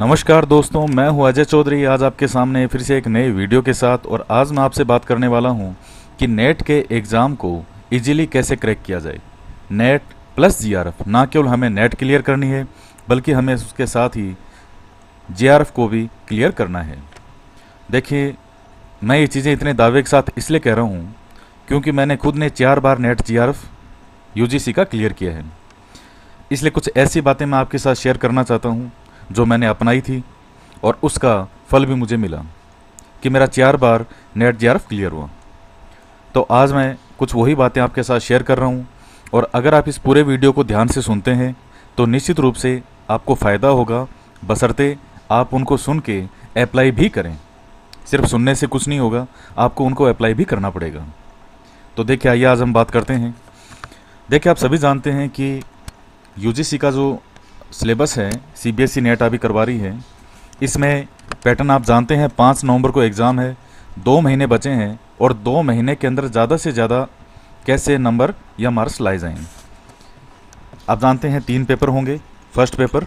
नमस्कार दोस्तों मैं हूं अजय चौधरी आज आपके सामने फिर से एक नए वीडियो के साथ और आज मैं आपसे बात करने वाला हूं कि नेट के एग्ज़ाम को इजीली कैसे क्रैक किया जाए नेट प्लस जी ना केवल हमें नेट क्लियर करनी है बल्कि हमें उसके साथ ही जीआरएफ को भी क्लियर करना है देखिए मैं ये चीज़ें इतने दावे के साथ इसलिए कह रहा हूँ क्योंकि मैंने खुद ने चार बार नेट जी आर का क्लियर किया है इसलिए कुछ ऐसी बातें मैं आपके साथ शेयर करना चाहता हूँ जो मैंने अपनाई थी और उसका फल भी मुझे मिला कि मेरा चार बार नेट जे क्लियर हुआ तो आज मैं कुछ वही बातें आपके साथ शेयर कर रहा हूँ और अगर आप इस पूरे वीडियो को ध्यान से सुनते हैं तो निश्चित रूप से आपको फ़ायदा होगा बसरते आप उनको सुन के अप्लाई भी करें सिर्फ सुनने से कुछ नहीं होगा आपको उनको अप्लाई भी करना पड़ेगा तो देखिए आइए आज हम बात करते हैं देखिए आप सभी जानते हैं कि यूजीसी का जो सिलेबस है C B S E NET अभी करवा रही है इसमें पैटर्न आप जानते हैं पाँच नवंबर को एग्ज़ाम है दो महीने बचे हैं और दो महीने के अंदर ज़्यादा से ज़्यादा कैसे नंबर या मार्क्स लाए जाएंगे आप जानते हैं तीन पेपर होंगे फर्स्ट पेपर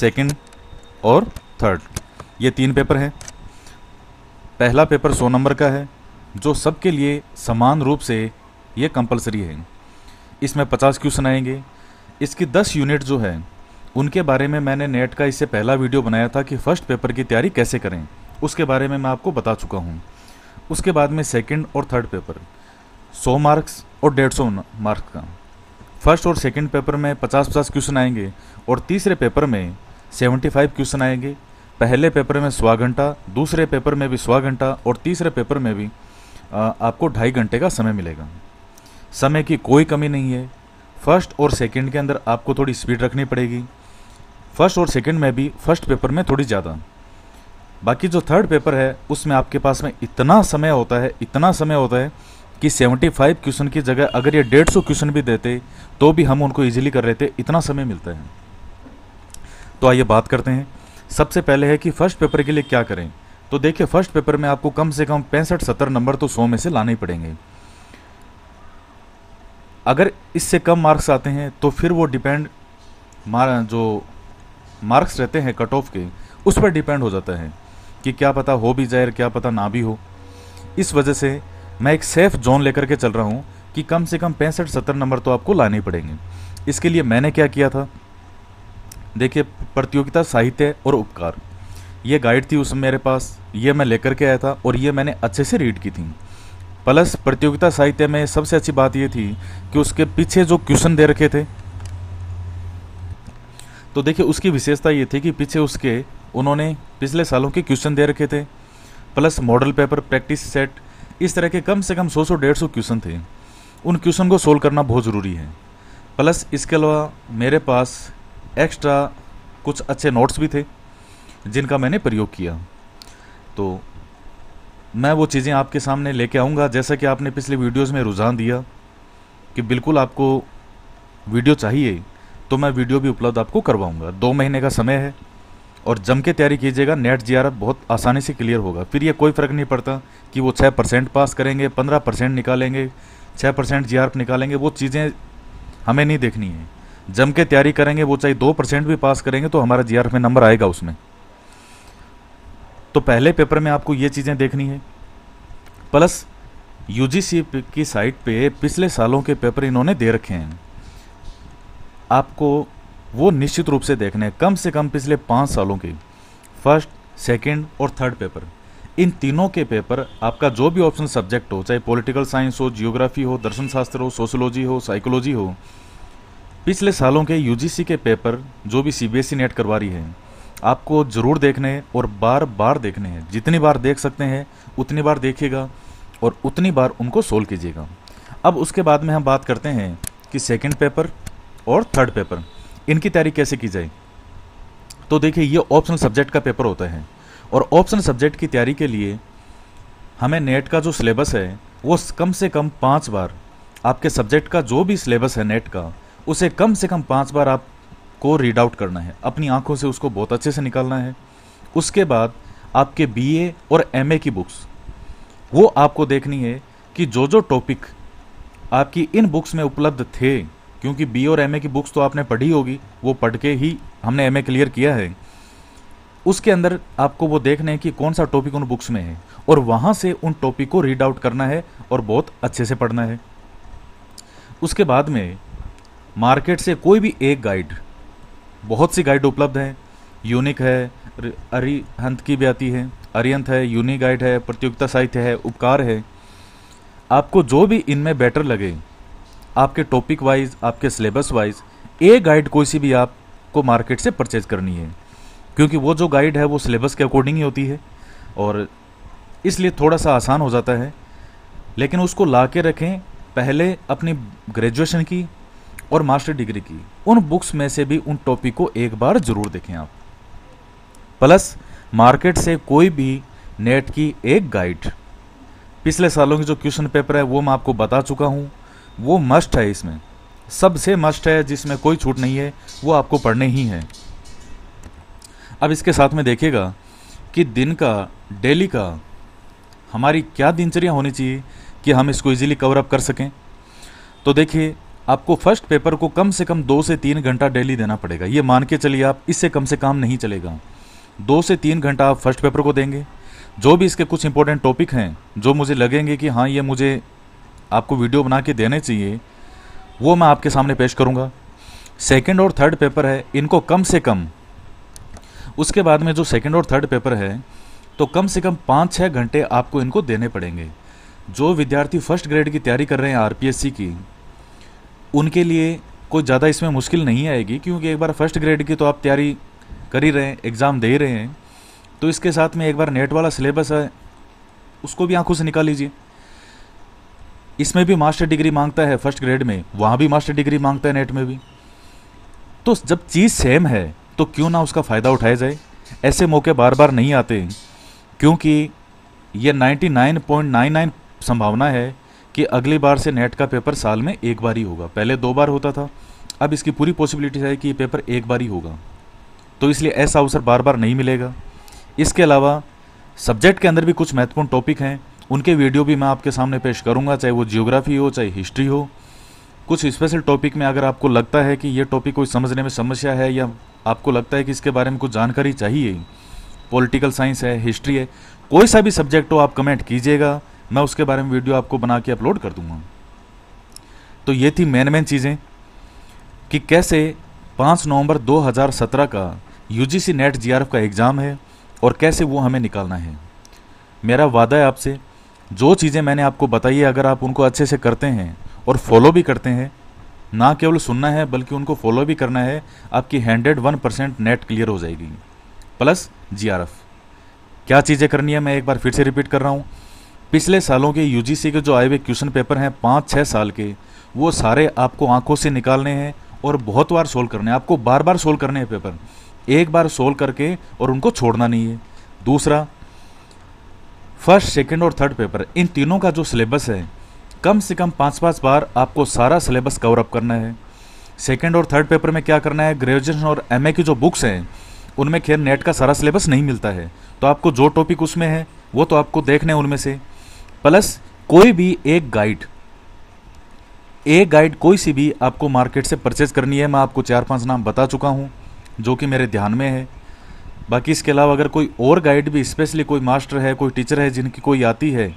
सेकंड और थर्ड ये तीन पेपर हैं पहला पेपर सौ नंबर का है जो सबके लिए समान रूप से ये कंपलसरी है इसमें पचास क्वेश्चन आएंगे इसकी दस यूनिट जो है उनके बारे में मैंने नेट का इससे पहला वीडियो बनाया था कि फ़र्स्ट पेपर की तैयारी कैसे करें उसके बारे में मैं आपको बता चुका हूँ उसके बाद में सेकेंड और थर्ड पेपर सौ मार्क्स और डेढ़ सौ मार्क्स का फर्स्ट और सेकेंड पेपर में पचास पचास क्वेश्चन आएंगे और तीसरे पेपर में सेवेंटी फाइव क्वेश्चन आएंगे पहले पेपर में सवा घंटा दूसरे पेपर में भी सवा घंटा और तीसरे पेपर में भी आपको ढाई घंटे का समय मिलेगा समय की कोई कमी नहीं है फर्स्ट और सेकंड के अंदर आपको थोड़ी स्पीड रखनी पड़ेगी फर्स्ट और सेकंड में भी फर्स्ट पेपर में थोड़ी ज़्यादा बाकी जो थर्ड पेपर है उसमें आपके पास में इतना समय होता है इतना समय होता है कि 75 क्वेश्चन की जगह अगर ये सौ क्वेश्चन भी देते तो भी हम उनको ईजिली कर लेते इतना समय मिलता है तो आइए बात करते हैं सबसे पहले है कि फर्स्ट पेपर के लिए क्या करें तो देखिए फर्स्ट पेपर में आपको कम से कम पैंसठ सत्तर नंबर तो सौ में से लाने ही पड़ेंगे अगर इससे कम मार्क्स आते हैं तो फिर वो डिपेंड मार जो मार्क्स रहते हैं कट ऑफ के उस पर डिपेंड हो जाता है कि क्या पता हो भी जाए क्या पता ना भी हो इस वजह से मैं एक सेफ़ जोन लेकर के चल रहा हूँ कि कम से कम पैंसठ सत्तर नंबर तो आपको लाने पड़ेंगे इसके लिए मैंने क्या किया था देखिए प्रतियोगिता साहित्य और उपकार ये गाइड थी उस मेरे पास ये मैं लेकर के आया था और ये मैंने अच्छे से रीड की थी प्लस प्रतियोगिता साहित्य में सबसे अच्छी बात यह थी कि उसके पीछे जो क्वेश्चन दे रखे थे तो देखिए उसकी विशेषता ये थी कि पीछे उसके उन्होंने पिछले सालों के क्वेश्चन दे रखे थे plus model paper practice set इस तरह के कम से कम 100 सौ डेढ़ सौ क्वेश्चन थे उन क्वेश्चन को सोल्व करना बहुत ज़रूरी है प्लस इसके अलावा मेरे पास एक्स्ट्रा कुछ अच्छे नोट्स भी थे जिनका मैंने प्रयोग किया तो मैं वो चीज़ें आपके सामने लेके आऊँगा जैसा कि आपने पिछले वीडियोस में रुझान दिया कि बिल्कुल आपको वीडियो चाहिए तो मैं वीडियो भी उपलब्ध आपको करवाऊँगा दो महीने का समय है और जम के तैयारी कीजिएगा नेट जी बहुत आसानी से क्लियर होगा फिर ये कोई फ़र्क नहीं पड़ता कि वो छः परसेंट पास करेंगे पंद्रह परसेंट निकालेंगे छः परसेंट जी निकालेंगे वो चीज़ें हमें नहीं देखनी है जम के तैयारी करेंगे वो चाहे दो परसेंट भी पास करेंगे तो हमारा जी में नंबर आएगा उसमें तो पहले पेपर में आपको ये चीज़ें देखनी है प्लस यू की साइट पे पिछले सालों के पेपर इन्होंने दे रखे हैं आपको वो निश्चित रूप से देखने हैं कम से कम पिछले पाँच सालों के फर्स्ट सेकेंड और थर्ड पेपर इन तीनों के पेपर आपका जो भी ऑप्शन सब्जेक्ट हो चाहे पॉलिटिकल साइंस हो जियोग्राफी हो दर्शन शास्त्र हो सोशोलॉजी हो साइकोलॉजी हो पिछले सालों के यूजीसी के पेपर जो भी सीबीएसई नेट e करवा रही है आपको ज़रूर देखने हैं और बार बार देखने हैं जितनी बार देख सकते हैं उतनी बार देखिएगा और उतनी बार उनको सोल्व कीजिएगा अब उसके बाद में हम बात करते हैं कि सेकेंड पेपर और थर्ड पेपर इनकी तैयारी कैसे की जाए तो देखिए ये ऑप्शनल सब्जेक्ट का पेपर होता है और ऑप्शनल सब्जेक्ट की तैयारी के लिए हमें नेट का जो सिलेबस है वो कम से कम पाँच बार आपके सब्जेक्ट का जो भी सिलेबस है नेट का उसे कम से कम पाँच बार आप को रीड आउट करना है अपनी आंखों से उसको बहुत अच्छे से निकालना है उसके बाद आपके ए और ए की बुक्स वो आपको देखनी है कि जो जो टॉपिक आपकी इन बुक्स में उपलब्ध थे क्योंकि बी और ए की बुक्स तो आपने पढ़ी होगी वो पढ़ के ही हमने ए क्लियर किया है उसके अंदर आपको वो देखना है कि कौन सा टॉपिक उन बुक्स में है और वहाँ से उन टॉपिक को रीड आउट करना है और बहुत अच्छे से पढ़ना है उसके बाद में मार्केट से कोई भी एक गाइड बहुत सी गाइड उपलब्ध हैं यूनिक है अरिहंत की भी आती है अरिहंत है यूनिक गाइड है प्रतियोगिता साहित्य है उपकार है आपको जो भी इनमें बेटर लगे आपके टॉपिक वाइज आपके सिलेबस वाइज ए गाइड कोई सी भी आपको मार्केट से परचेज करनी है क्योंकि वो जो गाइड है वो सिलेबस के अकॉर्डिंग ही होती है और इसलिए थोड़ा सा आसान हो जाता है लेकिन उसको ला के रखें पहले अपनी ग्रेजुएशन की और मास्टर डिग्री की उन बुक्स में से भी उन टॉपिक को एक बार जरूर देखें आप प्लस मार्केट से कोई भी नेट की एक गाइड पिछले सालों के जो क्वेश्चन पेपर है वो मैं आपको बता चुका हूँ वो मस्ट है इसमें सबसे मस्ट है जिसमें कोई छूट नहीं है वो आपको पढ़ने ही है अब इसके साथ में देखिएगा कि दिन का डेली का हमारी क्या दिनचर्या होनी चाहिए कि हम इसको इजीली कवर अप कर सकें तो देखिए आपको फर्स्ट पेपर को कम से कम दो से तीन घंटा डेली देना पड़ेगा ये मान के चलिए आप इससे कम से काम नहीं चलेगा दो से तीन घंटा आप फर्स्ट पेपर को देंगे जो भी इसके कुछ इंपॉर्टेंट टॉपिक हैं जो मुझे लगेंगे कि हाँ ये मुझे आपको वीडियो बना के देने चाहिए वो मैं आपके सामने पेश करूँगा सेकेंड और थर्ड पेपर है इनको कम से कम उसके बाद में जो सेकेंड और थर्ड पेपर है तो कम से कम पाँच छः घंटे आपको इनको देने पड़ेंगे जो विद्यार्थी फर्स्ट ग्रेड की तैयारी कर रहे हैं आरपीएससी की उनके लिए कोई ज़्यादा इसमें मुश्किल नहीं आएगी क्योंकि एक बार फर्स्ट ग्रेड की तो आप तैयारी कर ही रहे हैं एग्ज़ाम दे रहे हैं तो इसके साथ में एक बार नेट वाला सिलेबस है उसको भी आंखों से निकाल लीजिए इसमें भी मास्टर डिग्री मांगता है फर्स्ट ग्रेड में वहाँ भी मास्टर डिग्री मांगता है नेट में भी तो जब चीज़ सेम है तो क्यों ना उसका फ़ायदा उठाया जाए ऐसे मौके बार बार नहीं आते क्योंकि ये 99.99 संभावना है कि अगली बार से नेट का पेपर साल में एक बार ही होगा पहले दो बार होता था अब इसकी पूरी पॉसिबिलिटी है कि ये पेपर एक बार ही होगा तो इसलिए ऐसा अवसर बार बार नहीं मिलेगा इसके अलावा सब्जेक्ट के अंदर भी कुछ महत्वपूर्ण टॉपिक हैं उनके वीडियो भी मैं आपके सामने पेश करूंगा चाहे वो जियोग्राफी हो चाहे हिस्ट्री हो कुछ स्पेशल टॉपिक में अगर आपको लगता है कि ये टॉपिक कोई समझने में समस्या है या आपको लगता है कि इसके बारे में कुछ जानकारी चाहिए पॉलिटिकल साइंस है हिस्ट्री है कोई सा भी सब्जेक्ट हो आप कमेंट कीजिएगा मैं उसके बारे में वीडियो आपको बना के अपलोड कर दूंगा तो ये थी मेन मेन चीज़ें कि कैसे 5 नवंबर 2017 का यूजीसी नेट जीआरएफ का एग्ज़ाम है और कैसे वो हमें निकालना है मेरा वादा है आपसे जो चीज़ें मैंने आपको बताई है अगर आप उनको अच्छे से करते हैं और फॉलो भी करते हैं ना केवल सुनना है बल्कि उनको फॉलो भी करना है आपकी hundred one percent NET clear हो जाएगी प्लस जीआरएफ क्या चीज़ें करनी है मैं एक बार फिर से रिपीट कर रहा हूँ पिछले सालों के यूजीसी के जो आए हुए क्वेश्चन पेपर हैं पाँच छः साल के वो सारे आपको आंखों से निकालने हैं और बहुत बार सोल्व करने हैं आपको बार बार सोल्व करने हैं पेपर एक बार सोल्व करके और उनको छोड़ना नहीं है दूसरा फर्स्ट सेकंड और थर्ड पेपर इन तीनों का जो सिलेबस है कम से कम पाँच पाँच बार आपको सारा सिलेबस कवर अप करना है सेकेंड और थर्ड पेपर में क्या करना है ग्रेजुएशन और एमए की जो बुक्स हैं उनमें खैर नेट का सारा सिलेबस नहीं मिलता है तो आपको जो टॉपिक उसमें है वो तो आपको देखने हैं उनमें से प्लस कोई भी एक गाइड एक गाइड कोई सी भी आपको मार्केट से परचेज करनी है मैं आपको चार पांच नाम बता चुका हूँ जो कि मेरे ध्यान में है बाकी इसके अलावा अगर कोई और गाइड भी स्पेशली कोई मास्टर है कोई टीचर है जिनकी कोई आती है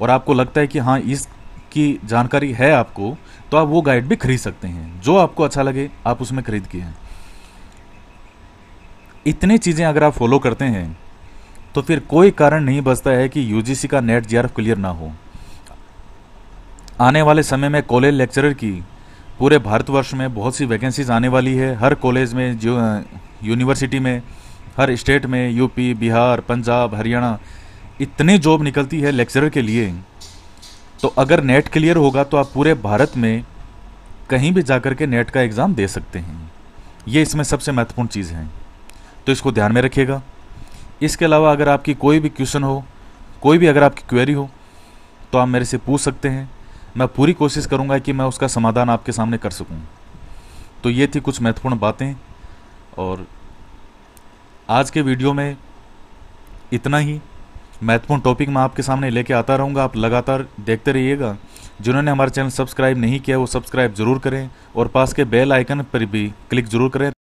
और आपको लगता है कि हाँ इसकी जानकारी है आपको तो आप वो गाइड भी खरीद सकते हैं जो आपको अच्छा लगे आप उसमें खरीद के हैं इतनी चीज़ें अगर आप फॉलो करते हैं तो फिर कोई कारण नहीं बचता है कि यूजीसी का नेट जीआरएफ क्लियर ना हो आने वाले समय में कॉलेज लेक्चरर की पूरे भारतवर्ष में बहुत सी वैकेंसीज आने वाली है हर कॉलेज में जो यूनिवर्सिटी में हर स्टेट में यूपी बिहार पंजाब हरियाणा इतनी जॉब निकलती है लेक्चरर के लिए तो अगर नेट क्लियर होगा तो आप पूरे भारत में कहीं भी जाकर के नेट का एग्ज़ाम दे सकते हैं ये इसमें सबसे महत्वपूर्ण चीज़ है तो इसको ध्यान में रखिएगा इसके अलावा अगर आपकी कोई भी क्वेश्चन हो कोई भी अगर आपकी क्वेरी हो तो आप मेरे से पूछ सकते हैं मैं पूरी कोशिश करूँगा कि मैं उसका समाधान आपके सामने कर सकूँ तो ये थी कुछ महत्वपूर्ण बातें और आज के वीडियो में इतना ही महत्वपूर्ण टॉपिक मैं आपके सामने लेके आता रहूँगा आप लगातार देखते रहिएगा जिन्होंने हमारा चैनल सब्सक्राइब नहीं किया वो सब्सक्राइब ज़रूर करें और पास के बेल आइकन पर भी क्लिक ज़रूर करें